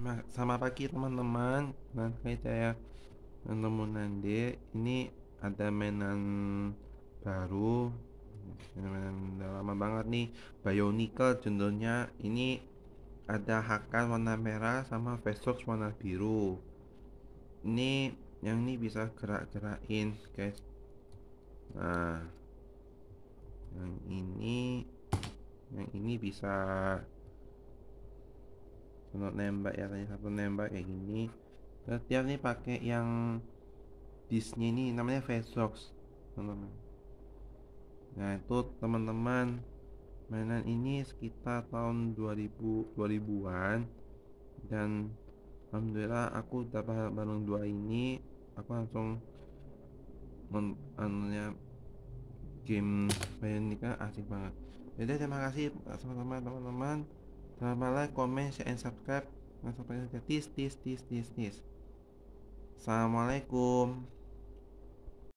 Nah, sama pagi teman-teman. Nanti saya ketemu nanti. Ini ada mainan baru. Mainan udah lama banget nih. Bionicle judulnya. Ini ada Hakan warna merah sama Vestrox warna biru. Ini yang ini bisa gerak-gerakin, guys. Nah, yang ini yang ini bisa untuk nembak ya tadi satu nembak kayak gini terus dia nih pakai yang disnya ini namanya Vesox teman-teman nah itu teman-teman mainan ini sekitar tahun 2000 2000-an dan alhamdulillah aku dapat barang dua ini aku langsung men anunya game mainan ini kan asik banget jadi terima kasih teman-teman teman-teman sama like, comment, share, and subscribe. Nah, sampai gratis, tis, tis, tis, tis. Assalamualaikum.